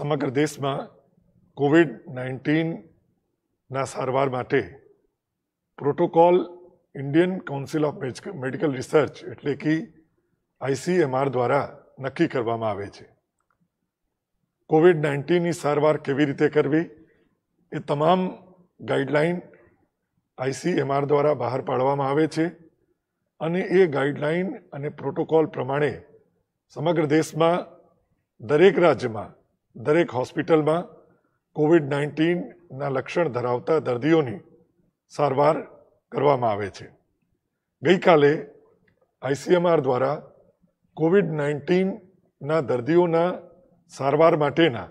સમગ્ર દેશમાં કોવિડ નાઇન્ટીનના સારવાર માટે protocol Indian Council of Medical Research એટલે કે આઈસીએમઆર દ્વારા નક્કી કરવામાં આવે છે કોવિડ નાઇન્ટીનની સારવાર કેવી રીતે કરવી એ તમામ ગાઈડલાઇન આઈસીએમઆર દ્વારા બહાર પાડવામાં આવે છે અને એ ગાઈડલાઇન અને પ્રોટોકોલ પ્રમાણે સમગ્ર દેશમાં દરેક રાજ્યમાં દરેક હોસ્પિટલમાં કોવિડ નાઇન્ટીનના લક્ષણ ધરાવતા દર્દીઓની સારવાર કરવામાં આવે છે ગઈકાલે આઈસીએમઆર દ્વારા કોવિડ નાઇન્ટીનના દર્દીઓના સારવાર માટેના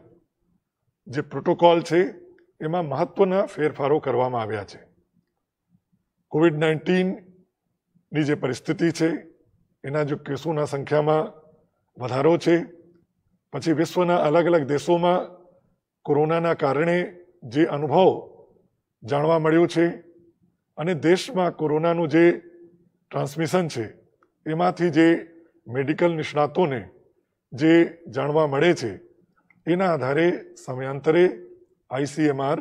જે પ્રોટોકોલ છે એમાં મહત્ત્વના ફેરફારો કરવામાં આવ્યા છે કોવિડ નાઇન્ટીનની જે પરિસ્થિતિ છે એના જો કેસોના સંખ્યામાં વધારો છે પછી વિશ્વના અલગ અલગ દેશોમાં કોરોનાના કારણે જે અનુભવ જાણવા મળ્યો છે અને દેશમાં કોરોનાનું જે ટ્રાન્સમિશન છે એમાંથી જે મેડિકલ નિષ્ણાતોને જે જાણવા મળે છે એના આધારે સમયાંતરે આઈસીએમઆર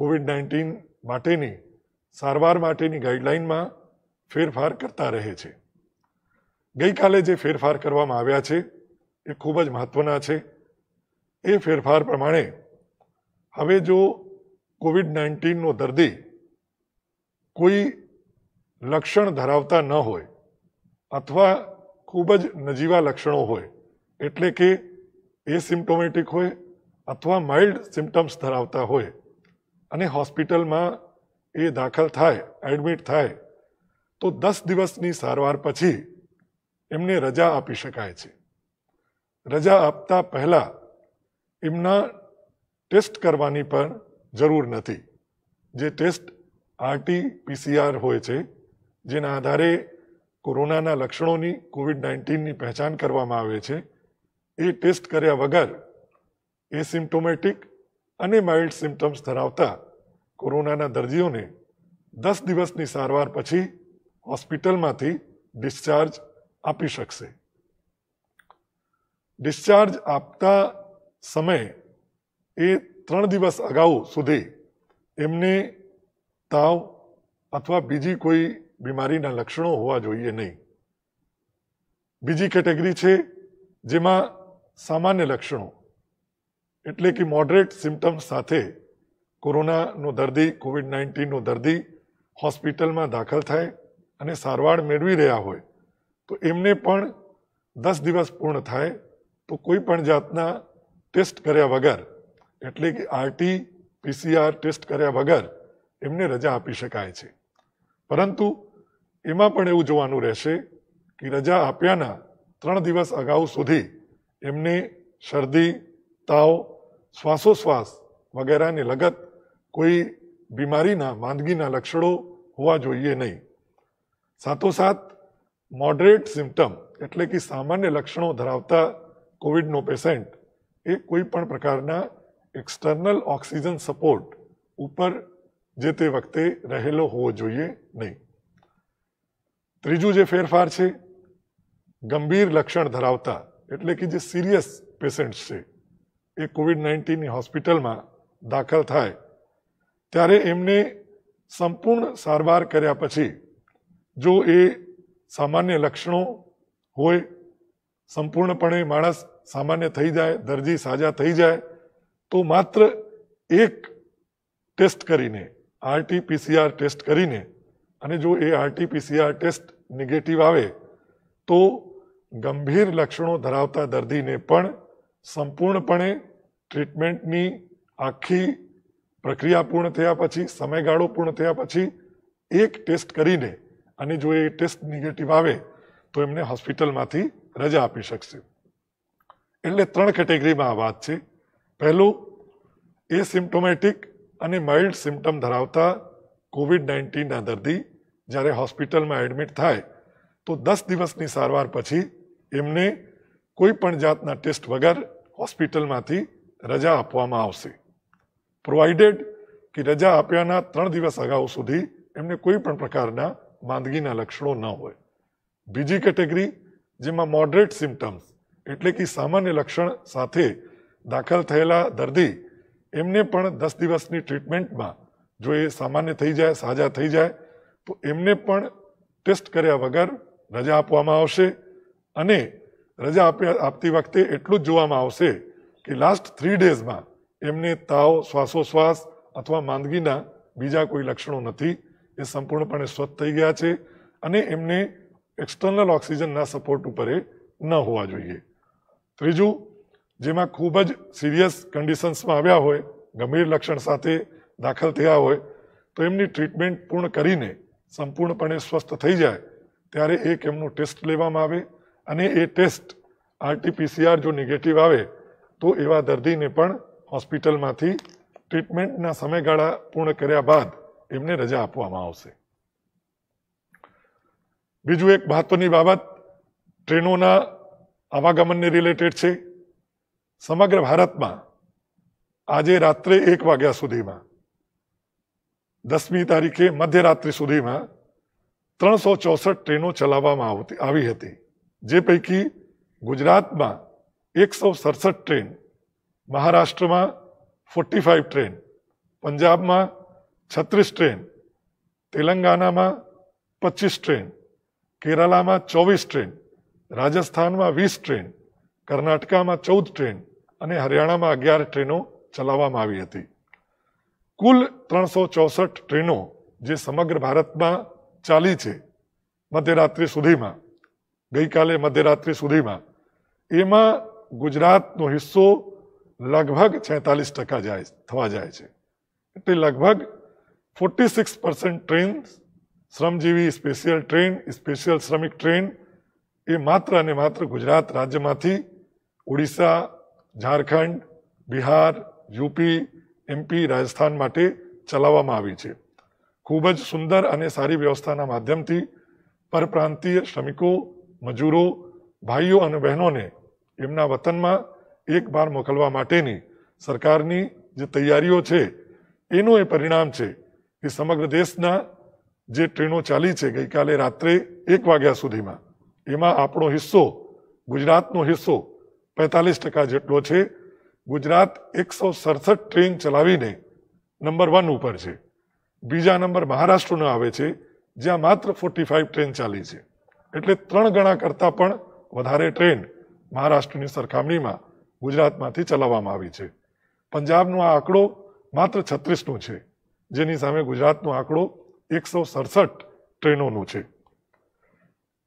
કોવિડ નાઇન્ટીન માટેની સારવાર માટેની ગાઈડલાઇનમાં ફેરફાર કરતા રહે છે ગઈકાલે જે ફેરફાર કરવામાં આવ્યા છે એ ખૂબ જ મહત્વના છે એ ફેરફાર પ્રમાણે હવે જો કોવિડ-19 નો દર્દી કોઈ લક્ષણ ધરાવતા ન હોય अथवा ખૂબ જ નજીવા લક્ષણો હોય એટલે કે એસિમ્પટોમેટિક હોય अथवा માઇલ્ડ સિમ્પ્ટમ્સ ધરાવતા હોય અને હોસ્પિટલ માં એ दाखल થાય એડમિટ થાય તો 10 દિવસની સારવાર પછી એમની રજા આપી શકાય છે રજા આપતા પહેલાં એમના ટેસ્ટ કરવાની પણ જરૂર નથી જે ટેસ્ટ આરટી પીસીઆર હોય છે જેના આધારે કોરોનાના લક્ષણોની કોવિડ નાઇન્ટીનની પહેચાન કરવામાં આવે છે એ ટેસ્ટ કર્યા વગર એસિમ્ટોમેટિક અને માઇલ્ડ સિમ્ટમ્સ ધરાવતા કોરોનાના દર્દીઓને દસ દિવસની સારવાર પછી હોસ્પિટલમાંથી ડિસ્ચાર્જ આપી શકશે डिस्चार्ज प्राप्त समय ए 3 दिवस अगो સુધી એમને તાવ अथवा બીજી કોઈ બીમારીના લક્ષણો હોવા જોઈએ નહીં બીજી કેટેગરી છે જેમાં સામાન્ય લક્ષણો એટલે કે મોડરેટ સિમ્પ્ટમ્સ સાથે કોરોનાનો દર્દી કોવિડ-19 નો દર્દી હોસ્પિટલ માં दाखल થાય અને સારવાર મેડવી રહ્યા હોય તો એમને પણ 10 દિવસ પૂર્ણ થાય તો કોઈ પણ જાતના ટેસ્ટ કર્યા વગર એટલે કે આરટી પીસીઆર ટેસ્ટ કર્યા વગર એમને રજા આપી શકાય છે પરંતુ એમાં પણ એવું જોવાનું રહેશે કે રજા આપ્યાના ત્રણ દિવસ અગાઉ સુધી એમને શરદી તાવ શ્વાસોશ્વાસ વગેરેને લગત કોઈ બીમારીના માંદગીના લક્ષણો હોવા જોઈએ નહીં સાથોસાથ મોડરેટ સિમ્પટમ એટલે કે સામાન્ય લક્ષણો ધરાવતા કોવિડનો પેશન્ટ એ કોઈ પણ પ્રકારના એક્સટર્નલ ઓક્સિજન સપોર્ટ ઉપર જે તે વખતે રહેલો હોવો જોઈએ નહીં ત્રીજું જે ફેરફાર છે ગંભીર લક્ષણ ધરાવતા એટલે કે જે સિરિયસ પેશન્ટ છે એ કોવિડ નાઇન્ટીનની હોસ્પિટલમાં દાખલ થાય ત્યારે એમને સંપૂર્ણ સારવાર કર્યા પછી જો એ સામાન્ય લક્ષણો હોય સંપૂર્ણપણે માણસ સામાન્ય થઈ જાય દર્દી સાજા થઈ જાય તો માત્ર એક ટેસ્ટ કરીને આરટીપીસીઆર ટેસ્ટ કરીને અને જો એ આરટીપીસીઆર ટેસ્ટ નેગેટિવ આવે તો ગંભીર લક્ષણો ધરાવતા દર્દીને પણ સંપૂર્ણપણે ટ્રીટમેન્ટની આખી પ્રક્રિયા પૂર્ણ થયા પછી સમયગાળો પૂર્ણ થયા પછી એક ટેસ્ટ કરીને અને જો એ ટેસ્ટ નેગેટિવ આવે તો એમને હોસ્પિટલમાંથી રજા આપી શકશે એટલે ત્રણ કેટેગરીમાં વાત છે પહેલું એ સિમ્પ્ટોમેટિક અને માઇલ્ડ સિમ્પ્ટમ ધરાવતા કોવિડ-19 ના દર્દી જ્યારે હોસ્પિટલમાં એડમિટ થાય તો 10 દિવસની સારવાર પછી એમને કોઈપણ જાતના ટેસ્ટ વગર હોસ્પિટલમાંથી રજા આપવામાં આવશે પ્રોવાઇડેડ કે રજા આપવાના 3 દિવસ અગાઉ સુધી એમને કોઈપણ પ્રકારના માંદગીના લક્ષણો ન હોય બીજી કેટેગરી જેમાં મોડરેટ સિમ્ટમ્સ એટલે કે સામાન્ય લક્ષણ સાથે દાખલ થયેલા દર્દી એમને પણ દસ દિવસની ટ્રીટમેન્ટમાં જો એ સામાન્ય થઈ જાય સાજા થઈ જાય તો એમને પણ ટેસ્ટ કર્યા વગર રજા આપવામાં આવશે અને રજા આપ્યા આપતી વખતે એટલું જ જોવામાં આવશે કે લાસ્ટ થ્રી ડેઝમાં એમને તાવ શ્વાસોશ્વાસ અથવા માંદગીના બીજા કોઈ લક્ષણો નથી એ સંપૂર્ણપણે સ્વસ્થ થઈ ગયા છે અને એમને એક્સટર્નલ ઓક્સિજનના સપોર્ટ ઉપર એ ન હોવા જોઈએ ત્રીજું જેમાં ખૂબ જ સિરિયસ કન્ડિશન્સમાં આવ્યા હોય ગંભીર લક્ષણ સાથે દાખલ થયા હોય તો એમની ટ્રીટમેન્ટ પૂર્ણ કરીને સંપૂર્ણપણે સ્વસ્થ થઈ જાય ત્યારે એક એમનું ટેસ્ટ લેવામાં આવે અને એ ટેસ્ટ આરટીપીસીઆર જો નેગેટિવ આવે તો એવા દર્દીને પણ હોસ્પિટલમાંથી ટ્રીટમેન્ટના સમયગાળા પૂર્ણ કર્યા બાદ એમને રજા આપવામાં આવશે બીજુ એક મહત્વની બાબત ટ્રેનોના આગમન ને રિલેટેડ છે સમગ્ર ભારત માં આજે રાત્રે 1 વાગ્યા સુધીમાં 10મી તારીખે મધરાત્રિ સુધીમાં 364 ટ્રેનો ચલાવવામાં આવી હતી જે પૈકી ગુજરાતમાં 167 ટ્રેન મહારાષ્ટ્રમાં 45 ટ્રેન પંજાબમાં 36 ટ્રેન તેલંગાણામાં 25 ટ્રેન કેરાલામાં ચોવીસ ટ્રેન રાજસ્થાનમાં વીસ ટ્રેન કર્ણાટકામાં ચૌદ ટ્રેન અને હરિયાણામાં અગિયાર ટ્રેનો ચલાવવામાં આવી હતી કુલ ત્રણસો ચોસઠ ટ્રેનો જે સમગ્ર ભારતમાં ચાલી છે મધ્યરાત્રિ સુધીમાં ગઈકાલે મધ્યરાત્રિ સુધીમાં એમાં ગુજરાતનો હિસ્સો લગભગ છેતાલીસ ટકા જાય થવા જાય છે એટલે લગભગ ફોર્ટી સિક્સ પર્સન્ટ ટ્રેન્સ શ્રમજીવી special train special Shramik train એ માત્ર અને માત્ર ગુજરાત રાજ્યમાંથી ઓડિશા ઝારખંડ બિહાર યુપી એમપી રાજસ્થાન માટે ચલાવવામાં આવી છે ખૂબ જ સુંદર અને સારી વ્યવસ્થાના માધ્યમથી પરપ્રાંતીય શ્રમિકો મજૂરો ભાઈઓ અને બહેનોને એમના વતનમાં એક બાર મોકલવા માટેની સરકારની જે તૈયારીઓ છે એનું એ પરિણામ છે કે સમગ્ર દેશના જે ટ્રેનો ચાલી છે ગઈકાલે રાત્રે એક વાગ્યા સુધીમાં એમાં આપણો હિસ્સો ગુજરાતનો હિસ્સો પેંતાલીસ ટકા જેટલો છે ગુજરાત એકસો સડસઠ ટ્રેન ચલાવીને નંબર વન ઉપર છે બીજા નંબર મહારાષ્ટ્રનો આવે છે જ્યાં માત્ર ફોર્ટી ફાઇવ ટ્રેન ચાલી છે એટલે ત્રણ ગણા કરતાં પણ વધારે ટ્રેન મહારાષ્ટ્રની સરખામણીમાં ગુજરાતમાંથી ચલાવવામાં આવી છે પંજાબનો આ આંકડો માત્ર છત્રીસનો છે જેની સામે ગુજરાતનો આંકડો એકસો સડસઠ ટ્રેનોનું છે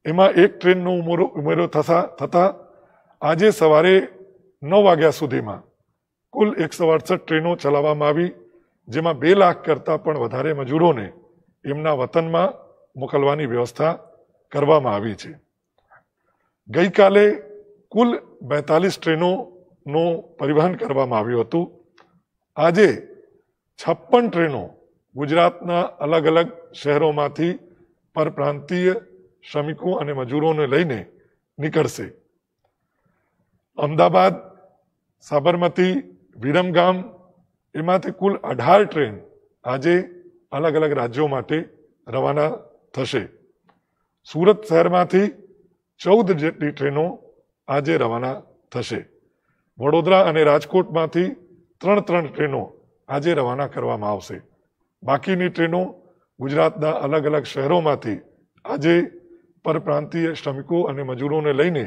એમાં એક ટ્રેનનો ઉમેરો ઉમેરો થતા થતાં આજે સવારે નવ વાગ્યા સુધીમાં કુલ એકસો અડસઠ ટ્રેનો ચલાવવામાં આવી જેમાં બે લાખ કરતાં પણ વધારે મજૂરોને એમના વતનમાં મોકલવાની વ્યવસ્થા કરવામાં આવી છે ગઈકાલે કુલ બેતાલીસ ટ્રેનોનું પરિવહન કરવામાં આવ્યું હતું આજે છપ્પન ટ્રેનો ગુજરાતના અલગ અલગ શહેરોમાંથી પરપ્રાંતીય શ્રમિકો અને મજૂરોને લઈને નીકળશે અમદાવાદ સાબરમતી વિરમગામ એમાંથી કુલ અઢાર ટ્રેન આજે અલગ અલગ રાજ્યો માટે રવાના થશે સુરત શહેરમાંથી ચૌદ જેટલી ટ્રેનો આજે રવાના થશે વડોદરા અને રાજકોટમાંથી ત્રણ ત્રણ ટ્રેનો આજે રવાના કરવામાં આવશે બાકીની ટ્રેનો ગુજરાતના અલગ અલગ શહેરોમાંથી આજે પરપ્રાંતિય શ્રમિકો અને મજૂરોને લઈને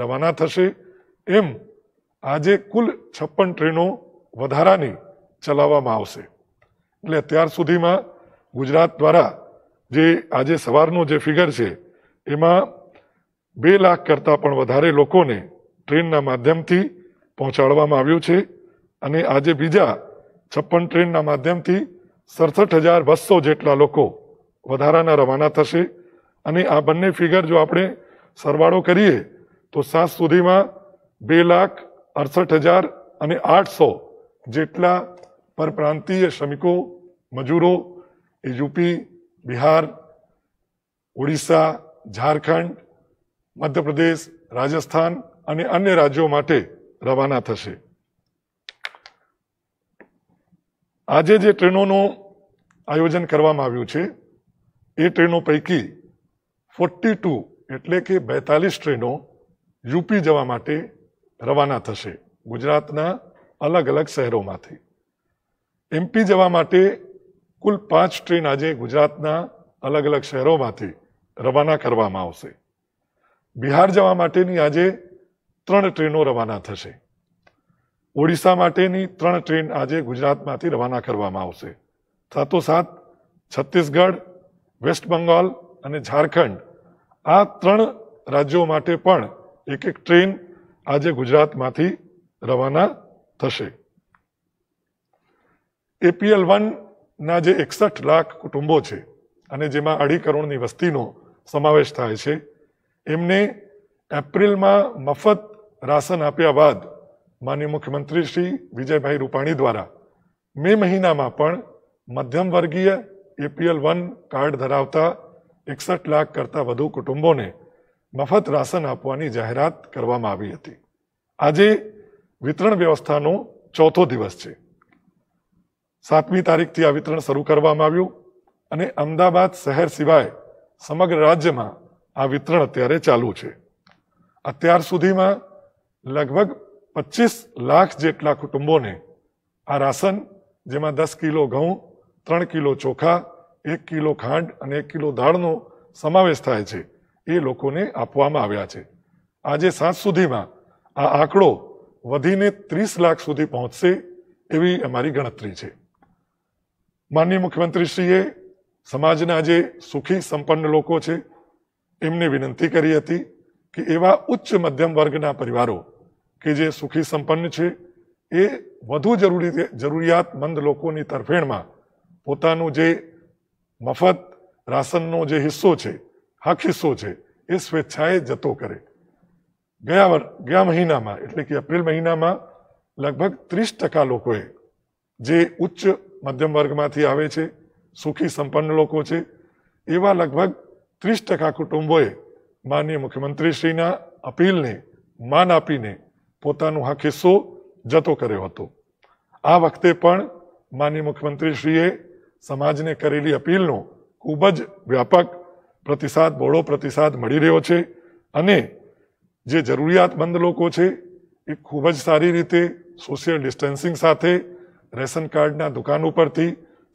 રવાના થશે એમ આજે કુલ છપ્પન ટ્રેનો વધારાની ચલાવવામાં આવશે એટલે અત્યાર સુધીમાં ગુજરાત દ્વારા જે આજે સવારનું જે ફિગર છે એમાં બે લાખ કરતાં પણ વધારે લોકોને ટ્રેનના માધ્યમથી પહોંચાડવામાં આવ્યું છે અને આજે બીજા છપ્પન ટ્રેનના માધ્યમથી સડસઠ હજાર બસો જેટલા લોકો વધારાના રવાના થશે અને આ બંને ફિગર જો આપણે સરવાળો કરીએ તો સાત સુધીમાં બે લાખ અડસઠ હજાર અને આઠસો જેટલા પરપ્રાંતીય શ્રમિકો મજૂરો એ યુપી બિહાર ઓડિશા ઝારખંડ મધ્યપ્રદેશ રાજસ્થાન અને અન્ય રાજ્યો માટે રવાના થશે આજે જે ટ્રેનોનું આયોજન કરવામાં આવ્યું છે એ ટ્રેનો પૈકી ફોર્ટી ટુ એટલે કે બેતાલીસ ટ્રેનો યુપી જવા માટે રવાના થશે ગુજરાતના અલગ અલગ શહેરોમાંથી એમપી જવા માટે કુલ પાંચ ટ્રેન આજે ગુજરાતના અલગ અલગ શહેરોમાંથી રવાના કરવામાં આવશે બિહાર જવા માટેની આજે ત્રણ ટ્રેનો રવાના થશે ઓડિશા માટેની ત્રણ ટ્રેન આજે ગુજરાતમાંથી રવાના કરવામાં આવશે સાથોસાથ છત્તીસગઢ વેસ્ટ બંગાળ અને ઝારખંડ આ ત્રણ રાજ્યો માટે પણ એક એક ટ્રેન આજે ગુજરાતમાંથી રવાના થશે એપીએલ વનના જે એકસઠ લાખ કુટુંબો છે અને જેમાં અઢી કરોડની વસ્તીનો સમાવેશ થાય છે એમને એપ્રિલમાં મફત રાશન આપ્યા બાદ માનનીય મુખ્યમંત્રી શ્રી વિજયભાઈ રૂપાણી દ્વારા મે મહિનામાં પણ મધ્યમ વર્ગીય એપીએલ વન કાર્ડ ધરાવતા એકસઠ લાખ કરતાં વધુ કુટુંબોને મફત રાશન આપવાની જાહેરાત કરવામાં આવી હતી આજે વિતરણ વ્યવસ્થાનો ચોથો દિવસ છે સાતમી તારીખથી આ વિતરણ શરૂ કરવામાં આવ્યું અને અમદાવાદ શહેર સિવાય સમગ્ર રાજ્યમાં આ વિતરણ અત્યારે ચાલુ છે અત્યાર સુધીમાં લગભગ પચીસ લાખ જેટલા કુટુંબોને આ રાશન જેમાં દસ કિલો ઘઉં ત્રણ કિલો ચોખા એક કિલો ખાંડ અને એક કિલો દાળનો સમાવેશ થાય છે એ લોકોને આપવામાં આવ્યા છે આજે સાંજ સુધીમાં આ આંકડો વધીને ત્રીસ લાખ સુધી પહોંચશે એવી અમારી ગણતરી છે માનનીય મુખ્યમંત્રીશ્રીએ સમાજના જે સુખી સંપન્ન લોકો છે એમને વિનંતી કરી હતી કે એવા ઉચ્ચ મધ્યમ વર્ગના પરિવારો કે જે સુખી સંપન્ન છે એ વધુ જરૂરી જરૂરિયાતમંદ લોકોની તરફેણમાં પોતાનું જે મફત રાશનનો જે હિસ્સો છે હક હિસ્સો છે એ સ્વેચ્છાએ જતો કરે ગયા વર ગયા મહિનામાં એટલે કે એપ્રિલ મહિનામાં લગભગ ત્રીસ ટકા લોકોએ જે ઉચ્ચ મધ્યમ વર્ગમાંથી આવે છે સુખી સંપન્ન લોકો છે એવા લગભગ ત્રીસ ટકા કુટુંબોએ માનનીય મુખ્યમંત્રીશ્રીના અપીલને માન આપીને પોતાનો આ કિસ્સો જતો કર્યો હતો આ વખતે પણ માનનીય મુખ્યમંત્રીશ્રીએ સમાજને કરેલી અપીલનો ખૂબ જ વ્યાપક પ્રતિસાદ બહોળો પ્રતિસાદ મળી રહ્યો છે અને જે જરૂરિયાતમંદ લોકો છે એ ખૂબ જ સારી રીતે સોશિયલ ડિસ્ટન્સિંગ સાથે રેશન કાર્ડના દુકાન ઉપરથી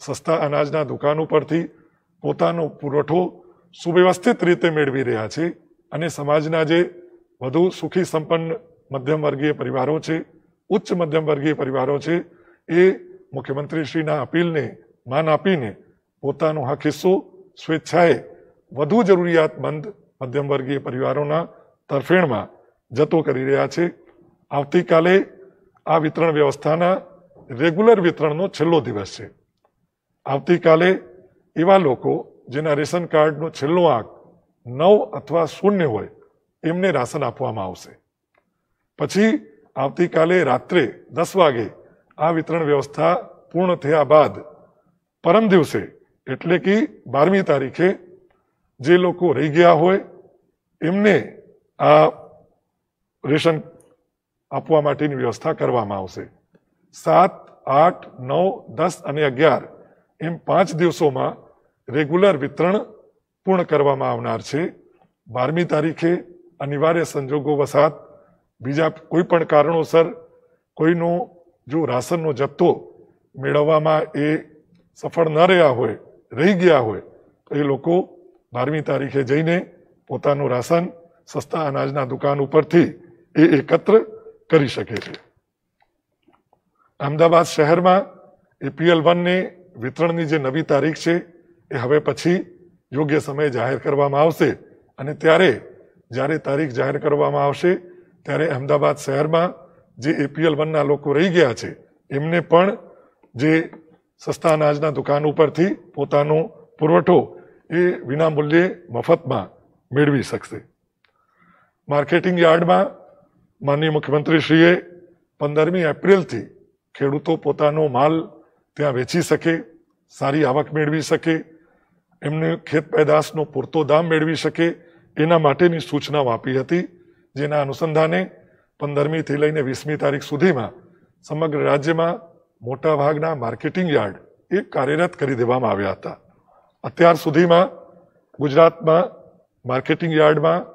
સસ્તા અનાજના દુકાન ઉપરથી પોતાનો પુરવઠો સુવ્યવસ્થિત રીતે મેળવી રહ્યા છે અને સમાજના જે વધુ સુખી સંપન્ન મધ્યમ વર્ગીય પરિવારો છે ઉચ્ચ મધ્યમ વર્ગીય પરિવારો છે એ મુખ્યમંત્રીશ્રીના અપીલને માન આપીને પોતાનો હક હિસ્સો સ્વેચ્છાએ વધુ જરૂરિયાતમંદ મધ્યમ વર્ગીય પરિવારોના તરફેણમાં જતો કરી રહ્યા છે આવતીકાલે આ વિતરણ વ્યવસ્થાના રેગ્યુલર વિતરણનો છેલ્લો દિવસ છે આવતીકાલે એવા લોકો જેના રેશન કાર્ડનો છેલ્લો આંક નવ અથવા શૂન્ય હોય એમને રાશન આપવામાં આવશે પછી આવતીકાલે રાત્રે દસ વાગે આ વિતરણ વ્યવસ્થા પૂર્ણ થયા બાદ પરમ દિવસે એટલે કે બારમી તારીખે જે લોકો રહી ગયા હોય એમને આ રેશન આપવા માટેની વ્યવસ્થા કરવામાં આવશે સાત આઠ નવ દસ અને અગિયાર એમ પાંચ દિવસોમાં રેગ્યુલર વિતરણ પૂર્ણ કરવામાં આવનાર છે બારમી તારીખે અનિવાર્ય સંજોગો વસાત બીજા કોઈ પણ કારણોસર કોઈનો જો રાશનનો જથ્થો મેળવવામાં એ સફળ ન રહ્યા હોય રહી ગયા હોય તો એ લોકો બારમી તારીખે જઈને પોતાનું રાશન સસ્તા અનાજના દુકાન ઉપરથી એ એકત્ર કરી શકે છે અમદાવાદ શહેરમાં એપીએલ વનની વિતરણની જે નવી તારીખ છે એ હવે પછી યોગ્ય સમયે જાહેર કરવામાં આવશે અને ત્યારે જ્યારે તારીખ જાહેર કરવામાં આવશે ત્યારે અમદાવાદ શહેરમાં જે એપીએલ વનના લોકો રહી ગયા છે એમને પણ જે સસ્તા અનાજના દુકાન ઉપરથી પોતાનો પુરવઠો એ વિના મૂલ્યે મફતમાં મેળવી શકશે માર્કેટિંગ યાર્ડમાં માનનીય મુખ્યમંત્રીશ્રીએ પંદરમી એપ્રિલથી ખેડૂતો પોતાનો માલ ત્યાં વેચી શકે સારી આવક મેળવી શકે એમને ખેત પેદાશનો પૂરતો દામ મેળવી શકે એના માટેની સૂચનાઓ આપી હતી જેના અનુસંધાને પંદરમીથી લઈને વીસમી તારીખ સુધીમાં સમગ્ર રાજ્યમાં મોટા ભાગના માર્કેટિંગ યાર્ડ એ કાર્યરત કરી દેવામાં આવ્યા હતા અત્યાર સુધીમાં ગુજરાતમાં માર્કેટિંગ યાર્ડમાં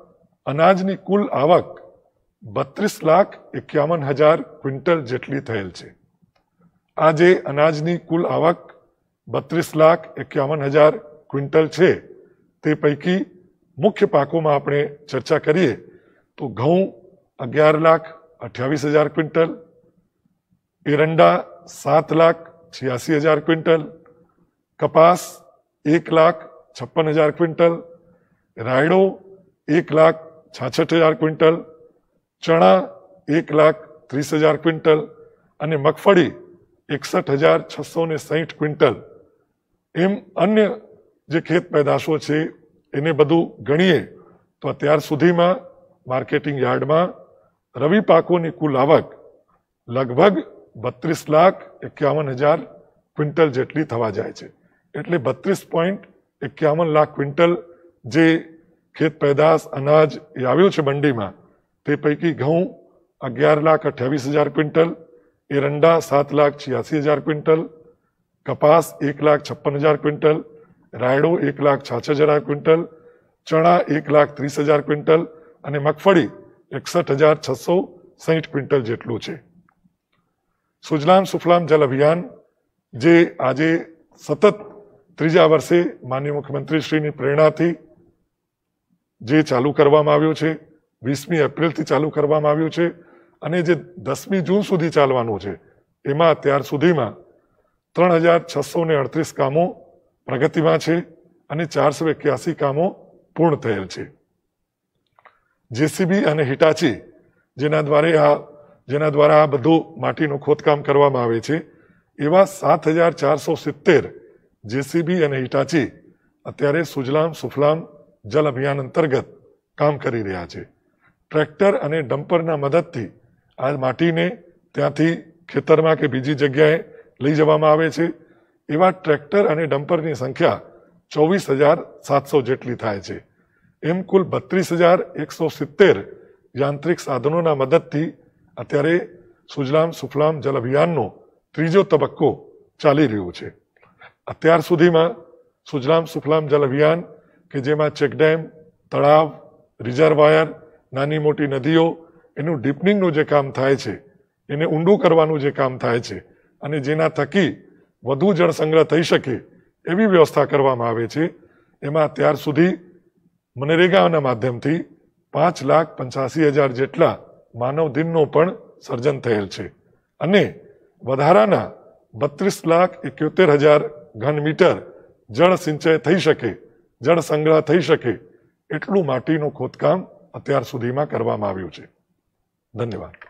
અનાજની કુલ આવક બત્રીસ લાખ એક્યાવન હજાર ક્વિન્ટલ જેટલી થયેલ છે આજે અનાજની કુલ આવક બત્રીસ લાખ એક્યાવન હજાર ક્વિન્ટલ છે તે પૈકી મુખ્ય પાકોમાં આપણે ચર્ચા કરીએ તો ઘઉં અગિયાર લાખ અઠ્યાવીસ હજાર ક્વિન્ટલ એરંડા સાત લાખ છ્યાસી હજાર ક્વિન્ટલ કપાસ એક લાખ છપ્પન હજાર ક્વિન્ટલ રાયડો એક લાખ છાછઠ હજાર ક્વિન્ટલ ચણા એક લાખ ત્રીસ હજાર ક્વિન્ટલ અને મગફળી એકસઠ હજાર છસો ને સાહીઠ ક્વિન્ટલ એમ અન્ય જે ખેત પેદાશો છે એને બધું ગણીએ તો અત્યાર સુધીમાં માર્કેટિંગ યાર્ડમાં રવિ પાકોની કુલ આવક લગભગ 32,51,000 ક્વિન્ટલ જેટલી થવા જાય છે એટલે 32.51 લાખ ક્વિન્ટલ જે ખેત પેદાશ અનાજ явиલ છે બંડીમાં તે પૈકી ઘઉં 11,28,000 ક્વિન્ટલ એરંડા 7,86,000 ક્વિન્ટલ કપાસ 1,56,000 ક્વિન્ટલ રાઈડો 1,66,000 ક્વિન્ટલ ચણા 1,30,000 ક્વિન્ટલ અને મગફળી એકસઠ હજાર છસો સાહીઠ ક્વિન્ટલ જેટલું છે સુજલામ સુફલામ જલ અભિયાન જે આજે સતત ત્રીજા વર્ષે માનનીય મુખ્યમંત્રીશ્રીની પ્રેરણાથી જે ચાલુ કરવામાં આવ્યું છે વીસમી એપ્રિલથી ચાલુ કરવામાં આવ્યું છે અને જે દસમી જૂન સુધી ચાલવાનું છે એમાં અત્યાર સુધીમાં ત્રણ હજાર છસો ને અડત્રીસ કામો પ્રગતિમાં છે અને ચારસો એક્યાસી કામો પૂર્ણ થયેલ છે JCB અને Hitachi જેના દ્વારા આ જેના દ્વારા બધું માટીનો ખોદકામ કરવામાં આવે છે એવા 7470 JCB અને Hitachi અત્યારે સુજલામ સુફલામ જલ અભિયાન અંતર્ગત કામ કરી રહ્યા છે ટ્રેક્ટર અને ડમ્પરના મદદથી આ માટીને ત્યાંથી ખેતરમાં કે બીજી જગ્યાએ લઈ જવામાં આવે છે એવા ટ્રેક્ટર અને ડમ્પરની સંખ્યા 24700 જેટલી થાય છે એમ કુલ બત્રીસ હજાર એકસો સિત્તેર યાંત્રિક સાધનોના મદદથી અત્યારે સુજલામ સુફલામ જલ અભિયાનનો ત્રીજો તબક્કો ચાલી રહ્યો છે અત્યાર સુધીમાં સુજલામ સુફલામ જલ અભિયાન કે જેમાં ચેકડેમ તળાવ રિઝર્વાયર નાની મોટી નદીઓ એનું ડીપનિંગનું જે કામ થાય છે એને ઊંડું કરવાનું જે કામ થાય છે અને જેના થકી વધુ જળ સંગ્રહ થઈ શકે એવી વ્યવસ્થા કરવામાં આવે છે એમાં અત્યાર સુધી મનરેગાના માધ્યમથી પાંચ લાખ પંચાસી હજાર જેટલા માનવ દિનનો પણ સર્જન થયેલ છે અને વધારાના બત્રીસ લાખ એકોતેર હજાર ઘન મીટર જળ સિંચાઈ થઈ શકે જળ સંગ્રહ થઈ શકે એટલું માટીનું ખોદકામ અત્યાર સુધીમાં કરવામાં આવ્યું છે ધન્યવાદ